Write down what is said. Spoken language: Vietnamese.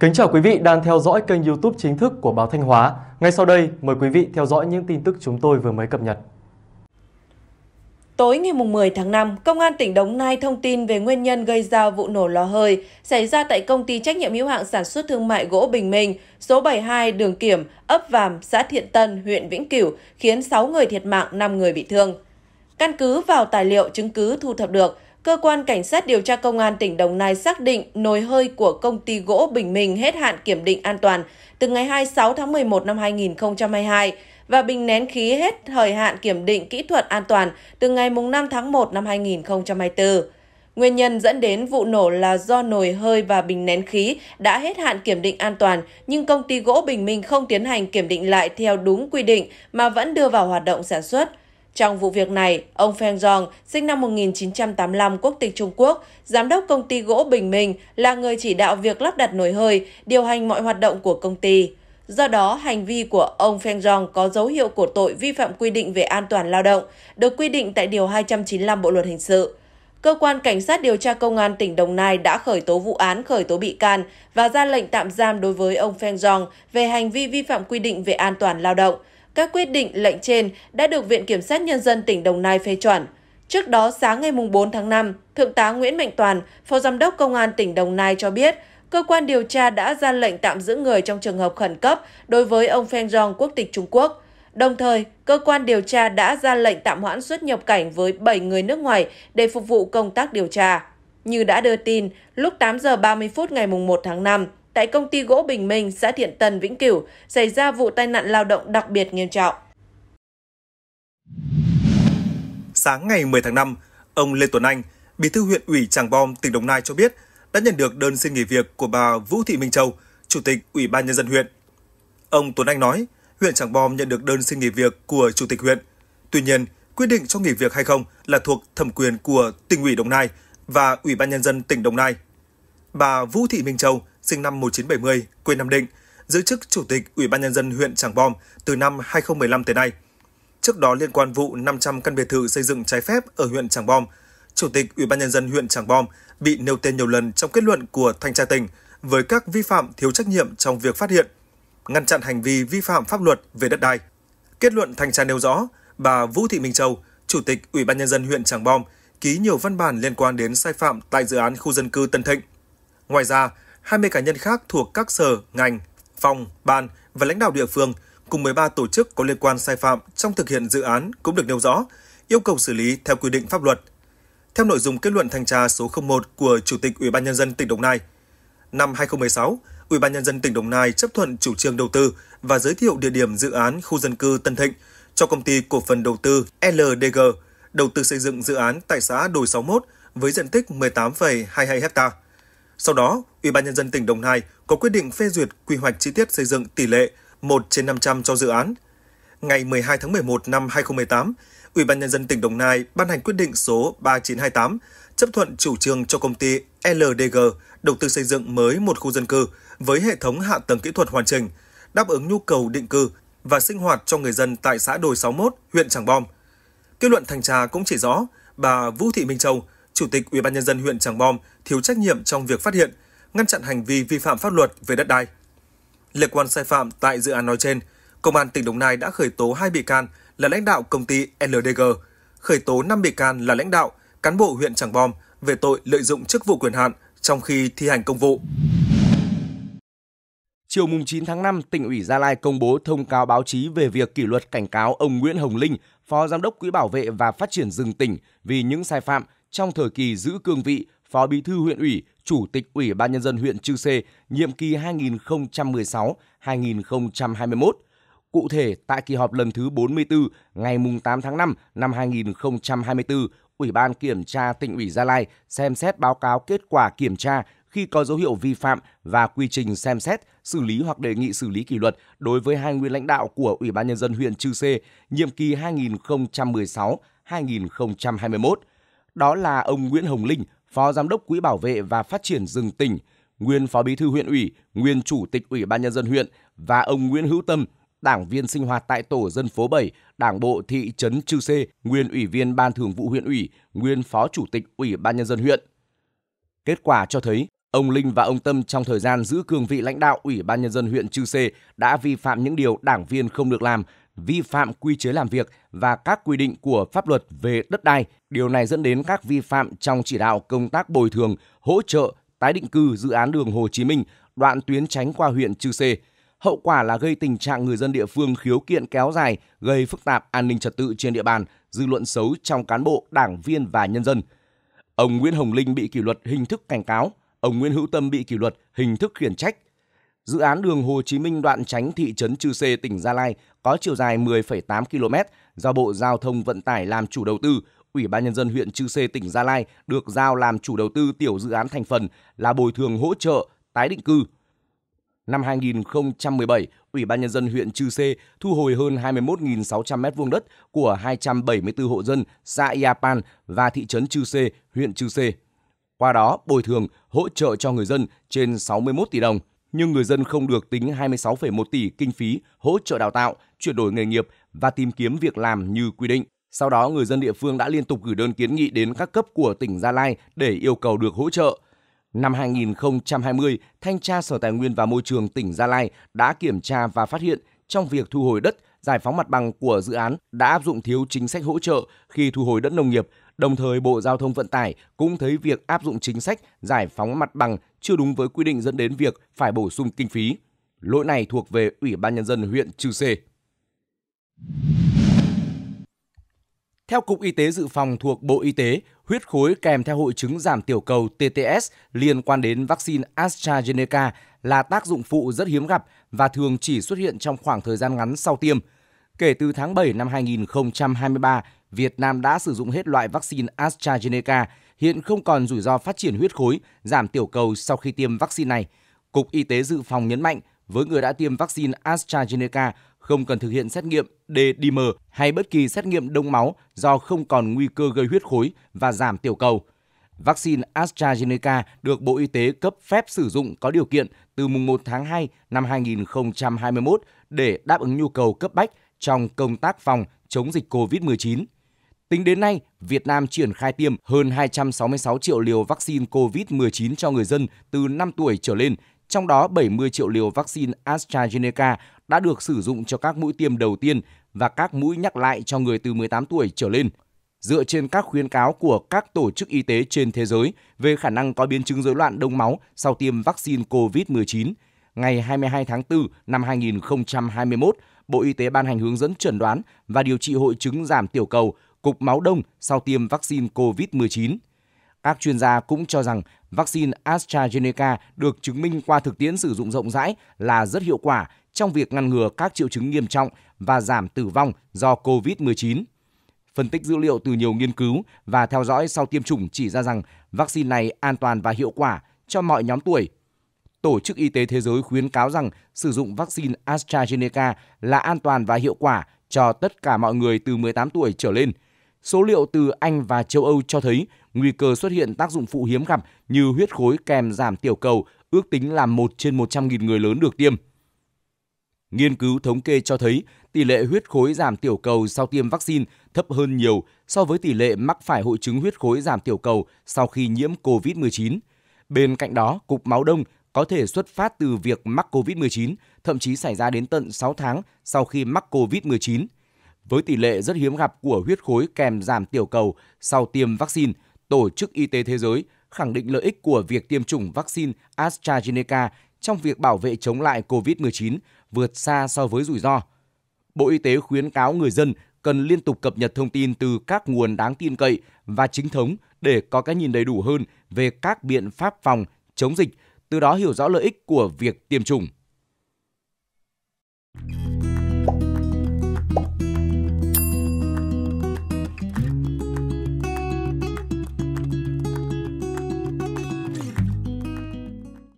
Kính chào quý vị đang theo dõi kênh YouTube chính thức của báo Thanh Hóa. Ngay sau đây, mời quý vị theo dõi những tin tức chúng tôi vừa mới cập nhật. Tối ngày 10 tháng 5, Công an tỉnh Đồng Nai thông tin về nguyên nhân gây ra vụ nổ lò hơi xảy ra tại công ty trách nhiệm hữu hạn sản xuất thương mại gỗ Bình Minh, số 72 Đường Kiểm, ấp Vàm, xã Thiện Tân, huyện Vĩnh Cửu, khiến 6 người thiệt mạng, 5 người bị thương. Căn cứ vào tài liệu chứng cứ thu thập được, Cơ quan Cảnh sát điều tra Công an tỉnh Đồng Nai xác định nồi hơi của công ty gỗ Bình Minh hết hạn kiểm định an toàn từ ngày 26 tháng 11 năm 2022 và bình nén khí hết thời hạn kiểm định kỹ thuật an toàn từ ngày 5 tháng 1 năm 2024. Nguyên nhân dẫn đến vụ nổ là do nồi hơi và bình nén khí đã hết hạn kiểm định an toàn, nhưng công ty gỗ Bình Minh không tiến hành kiểm định lại theo đúng quy định mà vẫn đưa vào hoạt động sản xuất. Trong vụ việc này, ông Feng Zhong, sinh năm 1985 quốc tịch Trung Quốc, giám đốc công ty gỗ Bình Minh là người chỉ đạo việc lắp đặt nồi hơi, điều hành mọi hoạt động của công ty. Do đó, hành vi của ông Feng Zhong có dấu hiệu của tội vi phạm quy định về an toàn lao động, được quy định tại Điều 295 Bộ Luật Hình sự. Cơ quan Cảnh sát điều tra Công an tỉnh Đồng Nai đã khởi tố vụ án khởi tố bị can và ra lệnh tạm giam đối với ông Feng Zhong về hành vi vi phạm quy định về an toàn lao động, các quyết định lệnh trên đã được Viện Kiểm sát Nhân dân tỉnh Đồng Nai phê chuẩn. Trước đó, sáng ngày 4 tháng 5, Thượng tá Nguyễn Mạnh Toàn, Phó Giám đốc Công an tỉnh Đồng Nai cho biết, cơ quan điều tra đã ra lệnh tạm giữ người trong trường hợp khẩn cấp đối với ông Feng Rong quốc tịch Trung Quốc. Đồng thời, cơ quan điều tra đã ra lệnh tạm hoãn xuất nhập cảnh với 7 người nước ngoài để phục vụ công tác điều tra. Như đã đưa tin, lúc 8 giờ 30 phút ngày 1 tháng 5, tại công ty gỗ Bình Minh, xã Thiện Tân, Vĩnh Cửu, xảy ra vụ tai nạn lao động đặc biệt nghiêm trọng. Sáng ngày 10 tháng 5, ông Lê Tuấn Anh, Bí thư huyện ủy Tràng Bom, tỉnh Đồng Nai cho biết đã nhận được đơn xin nghỉ việc của bà Vũ Thị Minh Châu, Chủ tịch Ủy ban nhân dân huyện. Ông Tuấn Anh nói, huyện Tràng Bom nhận được đơn xin nghỉ việc của Chủ tịch huyện. Tuy nhiên, quyết định cho nghỉ việc hay không là thuộc thẩm quyền của tỉnh ủy Đồng Nai và Ủy ban nhân dân tỉnh Đồng Nai. Bà Vũ Thị Minh Châu sinh năm 1970, quê Nam Định, giữ chức Chủ tịch Ủy ban Nhân dân huyện Trảng Bom từ năm 2015 tới nay. Trước đó liên quan vụ 500 căn biệt thự xây dựng trái phép ở huyện Trảng Bom, Chủ tịch Ủy ban Nhân dân huyện Trảng Bom bị nêu tên nhiều lần trong kết luận của Thanh tra tỉnh với các vi phạm thiếu trách nhiệm trong việc phát hiện, ngăn chặn hành vi vi phạm pháp luật về đất đai. Kết luận thanh tra nêu rõ, bà Vũ Thị Minh Châu, Chủ tịch Ủy ban Nhân dân huyện Trảng Bom, ký nhiều văn bản liên quan đến sai phạm tại dự án khu dân cư Tân Thịnh. Ngoài ra, 20 cá nhân khác thuộc các sở, ngành, phòng, ban và lãnh đạo địa phương cùng 13 tổ chức có liên quan sai phạm trong thực hiện dự án cũng được nêu rõ, yêu cầu xử lý theo quy định pháp luật. Theo nội dung kết luận thanh tra số 01 của Chủ tịch Ủy ban nhân dân tỉnh Đồng Nai, năm 2016, Ủy ban nhân dân tỉnh Đồng Nai chấp thuận chủ trương đầu tư và giới thiệu địa điểm dự án khu dân cư Tân Thịnh cho công ty cổ phần đầu tư LDG đầu tư xây dựng dự án tại xã Đồi 61 với diện tích 18,22 hectare. Sau đó, Ủy ban nhân dân tỉnh Đồng Nai có quyết định phê duyệt quy hoạch chi tiết xây dựng tỷ lệ 1 trên 500 cho dự án. Ngày 12 tháng 11 năm 2018, Ủy ban nhân dân tỉnh Đồng Nai ban hành quyết định số 3928 chấp thuận chủ trương cho công ty LDG đầu tư xây dựng mới một khu dân cư với hệ thống hạ tầng kỹ thuật hoàn chỉnh, đáp ứng nhu cầu định cư và sinh hoạt cho người dân tại xã Đồi 61, huyện Tràng Bom. Kết luận thanh tra cũng chỉ rõ, bà Vũ Thị Minh Châu, Chủ tịch Ủy ban nhân dân huyện Tràng Bom thiếu trách nhiệm trong việc phát hiện, ngăn chặn hành vi vi phạm pháp luật về đất đai. Liên quan sai phạm tại dự án nói trên, Công an tỉnh Đồng Nai đã khởi tố 2 bị can là lãnh đạo công ty LDG, khởi tố 5 bị can là lãnh đạo, cán bộ huyện Tràng Bom về tội lợi dụng chức vụ quyền hạn trong khi thi hành công vụ. Chiều 9 tháng 5, tỉnh ủy Gia Lai công bố thông cáo báo chí về việc kỷ luật cảnh cáo ông Nguyễn Hồng Linh, Phó Giám đốc Quỹ Bảo vệ và Phát triển rừng tỉnh vì những sai phạm trong thời kỳ giữ cương vị Phó Bí thư huyện ủy, Chủ tịch Ủy ban nhân dân huyện Chư Sê nhiệm kỳ 2016-2021. Cụ thể, tại kỳ họp lần thứ 44 ngày 8 tháng 5 năm 2024, Ủy ban Kiểm tra tỉnh ủy Gia Lai xem xét báo cáo kết quả kiểm tra khi có dấu hiệu vi phạm và quy trình xem xét, xử lý hoặc đề nghị xử lý kỷ luật đối với hai nguyên lãnh đạo của Ủy ban nhân dân huyện Chư Sê nhiệm kỳ 2016-2021 đó là ông Nguyễn Hồng Linh, Phó Giám đốc Quỹ Bảo vệ và Phát triển rừng tỉnh, nguyên Phó Bí thư huyện ủy, nguyên Chủ tịch Ủy ban nhân dân huyện và ông Nguyễn Hữu Tâm, đảng viên sinh hoạt tại tổ dân phố 7, Đảng bộ thị trấn Chư Sê, nguyên Ủy viên Ban Thường vụ huyện ủy, nguyên Phó Chủ tịch Ủy ban nhân dân huyện. Kết quả cho thấy, ông Linh và ông Tâm trong thời gian giữ cương vị lãnh đạo Ủy ban nhân dân huyện Chư Sê đã vi phạm những điều đảng viên không được làm vi phạm quy chế làm việc và các quy định của pháp luật về đất đai. Điều này dẫn đến các vi phạm trong chỉ đạo công tác bồi thường, hỗ trợ, tái định cư dự án đường Hồ Chí Minh, đoạn tuyến tránh qua huyện Chư Sê. Hậu quả là gây tình trạng người dân địa phương khiếu kiện kéo dài, gây phức tạp an ninh trật tự trên địa bàn, dư luận xấu trong cán bộ, đảng viên và nhân dân. Ông Nguyễn Hồng Linh bị kỷ luật hình thức cảnh cáo, ông Nguyễn Hữu Tâm bị kỷ luật hình thức khiển trách – dự án đường Hồ Chí Minh đoạn tránh thị trấn Chư Sê, tỉnh Gia Lai có chiều dài 10,8 km do Bộ Giao thông Vận tải làm chủ đầu tư, Ủy ban Nhân dân huyện Chư Sê, tỉnh Gia Lai được giao làm chủ đầu tư tiểu dự án thành phần là bồi thường hỗ trợ tái định cư. Năm 2017, Ủy ban Nhân dân huyện Chư Sê thu hồi hơn 21.600 m2 đất của 274 hộ dân xã Iapan và thị trấn Chư Sê, huyện Chư Sê. Qua đó, bồi thường, hỗ trợ cho người dân trên 61 tỷ đồng – nhưng người dân không được tính 26,1 tỷ kinh phí hỗ trợ đào tạo, chuyển đổi nghề nghiệp và tìm kiếm việc làm như quy định. Sau đó, người dân địa phương đã liên tục gửi đơn kiến nghị đến các cấp của tỉnh Gia Lai để yêu cầu được hỗ trợ. Năm 2020, Thanh tra Sở Tài nguyên và Môi trường tỉnh Gia Lai đã kiểm tra và phát hiện trong việc thu hồi đất, giải phóng mặt bằng của dự án đã áp dụng thiếu chính sách hỗ trợ khi thu hồi đất nông nghiệp Đồng thời, Bộ Giao thông Vận tải cũng thấy việc áp dụng chính sách giải phóng mặt bằng chưa đúng với quy định dẫn đến việc phải bổ sung kinh phí. Lỗi này thuộc về Ủy ban Nhân dân huyện Chư Sê. Theo Cục Y tế Dự phòng thuộc Bộ Y tế, huyết khối kèm theo hội chứng giảm tiểu cầu TTS liên quan đến vaccine AstraZeneca là tác dụng phụ rất hiếm gặp và thường chỉ xuất hiện trong khoảng thời gian ngắn sau tiêm. Kể từ tháng 7 năm 2023, Việt Nam đã sử dụng hết loại vaccine AstraZeneca, hiện không còn rủi ro phát triển huyết khối, giảm tiểu cầu sau khi tiêm vaccine này. Cục Y tế Dự phòng nhấn mạnh, với người đã tiêm vaccine AstraZeneca, không cần thực hiện xét nghiệm D-dimer hay bất kỳ xét nghiệm đông máu do không còn nguy cơ gây huyết khối và giảm tiểu cầu. Vaccine AstraZeneca được Bộ Y tế cấp phép sử dụng có điều kiện từ mùng 1 tháng 2 năm 2021 để đáp ứng nhu cầu cấp bách trong công tác phòng chống dịch COVID-19. Tính đến nay, Việt Nam triển khai tiêm hơn 266 triệu liều vaccine COVID-19 cho người dân từ 5 tuổi trở lên, trong đó 70 triệu liều vaccine AstraZeneca đã được sử dụng cho các mũi tiêm đầu tiên và các mũi nhắc lại cho người từ 18 tuổi trở lên. Dựa trên các khuyến cáo của các tổ chức y tế trên thế giới về khả năng có biến chứng rối loạn đông máu sau tiêm vaccine COVID-19, ngày 22 tháng 4 năm 2021, Bộ Y tế ban hành hướng dẫn chuẩn đoán và điều trị hội chứng giảm tiểu cầu – cục máu đông sau tiêm vaccine COVID-19. Các chuyên gia cũng cho rằng vaccine AstraZeneca được chứng minh qua thực tiễn sử dụng rộng rãi là rất hiệu quả trong việc ngăn ngừa các triệu chứng nghiêm trọng và giảm tử vong do COVID-19. Phân tích dữ liệu từ nhiều nghiên cứu và theo dõi sau tiêm chủng chỉ ra rằng vaccine này an toàn và hiệu quả cho mọi nhóm tuổi. Tổ chức Y tế Thế giới khuyến cáo rằng sử dụng vaccine AstraZeneca là an toàn và hiệu quả cho tất cả mọi người từ 18 tuổi trở lên – Số liệu từ Anh và châu Âu cho thấy nguy cơ xuất hiện tác dụng phụ hiếm gặp như huyết khối kèm giảm tiểu cầu ước tính là 1 trên 100.000 người lớn được tiêm. Nghiên cứu thống kê cho thấy tỷ lệ huyết khối giảm tiểu cầu sau tiêm vaccine thấp hơn nhiều so với tỷ lệ mắc phải hội chứng huyết khối giảm tiểu cầu sau khi nhiễm COVID-19. Bên cạnh đó, cục máu đông có thể xuất phát từ việc mắc COVID-19, thậm chí xảy ra đến tận 6 tháng sau khi mắc COVID-19 với tỷ lệ rất hiếm gặp của huyết khối kèm giảm tiểu cầu sau tiêm vaccine, Tổ chức Y tế Thế giới khẳng định lợi ích của việc tiêm chủng vaccine AstraZeneca trong việc bảo vệ chống lại COVID-19 vượt xa so với rủi ro. Bộ Y tế khuyến cáo người dân cần liên tục cập nhật thông tin từ các nguồn đáng tin cậy và chính thống để có cái nhìn đầy đủ hơn về các biện pháp phòng chống dịch, từ đó hiểu rõ lợi ích của việc tiêm chủng.